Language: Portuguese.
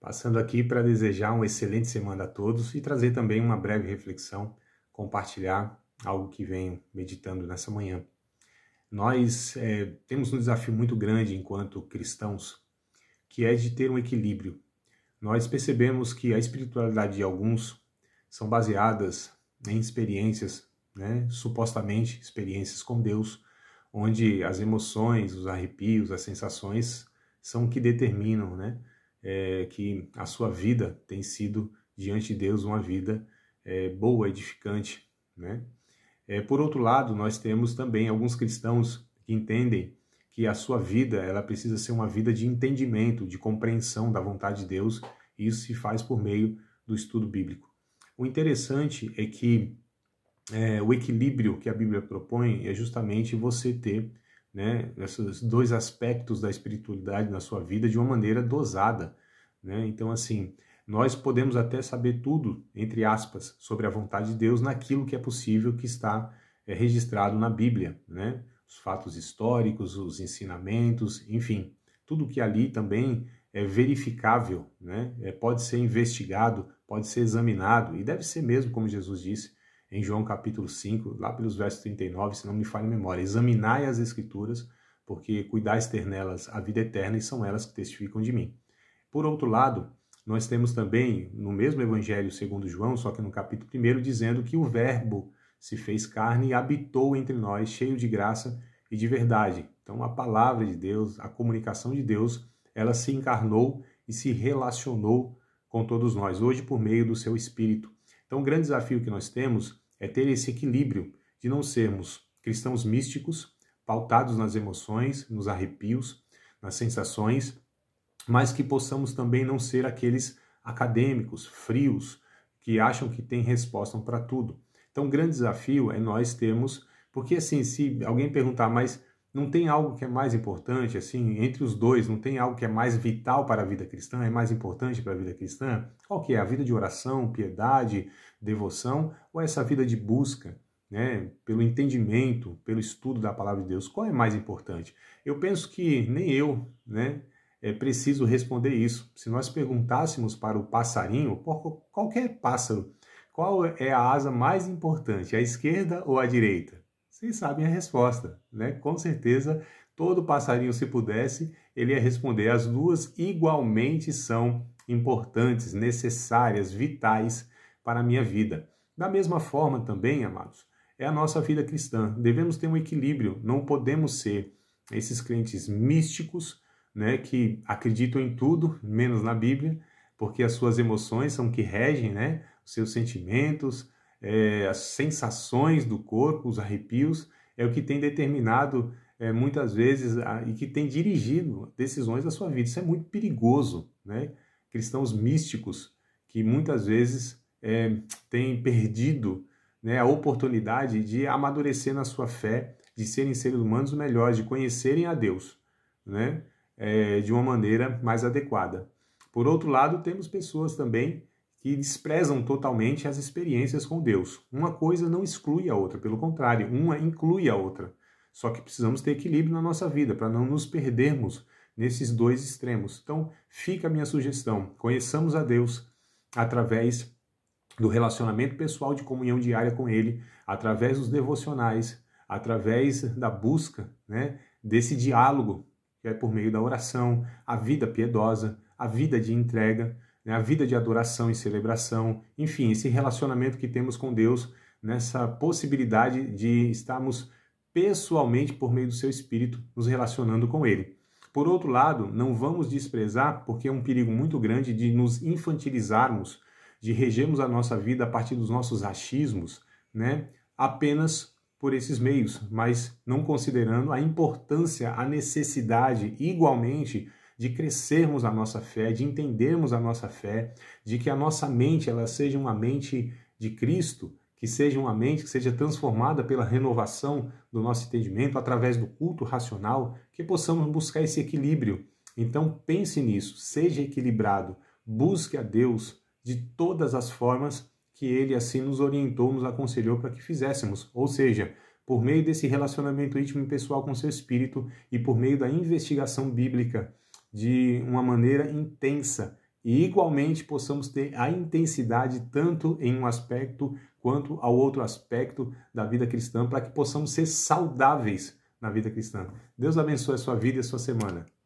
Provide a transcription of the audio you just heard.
Passando aqui para desejar uma excelente semana a todos e trazer também uma breve reflexão, compartilhar algo que venho meditando nessa manhã. Nós é, temos um desafio muito grande enquanto cristãos, que é de ter um equilíbrio. Nós percebemos que a espiritualidade de alguns são baseadas em experiências, né, supostamente experiências com Deus, onde as emoções, os arrepios, as sensações são que determinam, né? é, que a sua vida tem sido diante de Deus uma vida é, boa, edificante, né? É, por outro lado, nós temos também alguns cristãos que entendem que a sua vida ela precisa ser uma vida de entendimento, de compreensão da vontade de Deus. E isso se faz por meio do estudo bíblico. O interessante é que é, o equilíbrio que a Bíblia propõe é justamente você ter né, esses dois aspectos da espiritualidade na sua vida de uma maneira dosada. Né? Então, assim, nós podemos até saber tudo, entre aspas, sobre a vontade de Deus naquilo que é possível que está é, registrado na Bíblia, né? os fatos históricos, os ensinamentos, enfim, tudo que ali também é verificável, né? É, pode ser investigado, pode ser examinado e deve ser mesmo, como Jesus disse, em João capítulo 5, lá pelos versos 39, se não me falha a memória. Examinai as escrituras, porque cuidais ter nelas a vida eterna e são elas que testificam de mim. Por outro lado, nós temos também no mesmo evangelho segundo João, só que no capítulo 1, dizendo que o verbo se fez carne e habitou entre nós, cheio de graça e de verdade. Então a palavra de Deus, a comunicação de Deus, ela se encarnou e se relacionou com todos nós hoje por meio do seu espírito. Então, o grande desafio que nós temos é ter esse equilíbrio de não sermos cristãos místicos, pautados nas emoções, nos arrepios, nas sensações, mas que possamos também não ser aqueles acadêmicos, frios, que acham que tem resposta para tudo. Então, o grande desafio é nós termos, porque assim, se alguém perguntar, mas não tem algo que é mais importante, assim, entre os dois, não tem algo que é mais vital para a vida cristã, é mais importante para a vida cristã? Qual que é? A vida de oração, piedade, devoção ou é essa vida de busca? Né, pelo entendimento, pelo estudo da palavra de Deus, qual é mais importante? Eu penso que nem eu né, é preciso responder isso. Se nós perguntássemos para o passarinho, qualquer pássaro, qual é a asa mais importante, a esquerda ou a direita? Vocês sabem a resposta, né? Com certeza, todo passarinho, se pudesse, ele ia responder. As duas igualmente são importantes, necessárias, vitais para a minha vida. Da mesma forma também, amados, é a nossa vida cristã. Devemos ter um equilíbrio, não podemos ser esses crentes místicos, né, que acreditam em tudo, menos na Bíblia, porque as suas emoções são que regem, né, os seus sentimentos, é, as sensações do corpo, os arrepios, é o que tem determinado é, muitas vezes a, e que tem dirigido decisões da sua vida. Isso é muito perigoso, né? Cristãos místicos que muitas vezes é, têm perdido né, a oportunidade de amadurecer na sua fé, de serem seres humanos melhores, de conhecerem a Deus, né? É, de uma maneira mais adequada. Por outro lado, temos pessoas também que desprezam totalmente as experiências com Deus. Uma coisa não exclui a outra, pelo contrário, uma inclui a outra. Só que precisamos ter equilíbrio na nossa vida para não nos perdermos nesses dois extremos. Então, fica a minha sugestão: conheçamos a Deus através do relacionamento pessoal de comunhão diária com Ele, através dos devocionais, através da busca né, desse diálogo, que é por meio da oração, a vida piedosa, a vida de entrega né, a vida de adoração e celebração, enfim, esse relacionamento que temos com Deus, nessa possibilidade de estarmos pessoalmente, por meio do seu espírito, nos relacionando com Ele. Por outro lado, não vamos desprezar, porque é um perigo muito grande de nos infantilizarmos, de regermos a nossa vida a partir dos nossos achismos, né? apenas por esses meios, mas não considerando a importância, a necessidade, igualmente, de crescermos a nossa fé, de entendermos a nossa fé, de que a nossa mente ela seja uma mente de Cristo, que seja uma mente que seja transformada pela renovação do nosso entendimento através do culto racional, que possamos buscar esse equilíbrio. Então pense nisso, seja equilibrado, busque a Deus de todas as formas que ele assim nos orientou, nos aconselhou para que fizéssemos. Ou seja, por meio desse relacionamento íntimo e pessoal com seu espírito e por meio da investigação bíblica, de uma maneira intensa e igualmente possamos ter a intensidade tanto em um aspecto quanto ao outro aspecto da vida cristã para que possamos ser saudáveis na vida cristã. Deus abençoe a sua vida e a sua semana.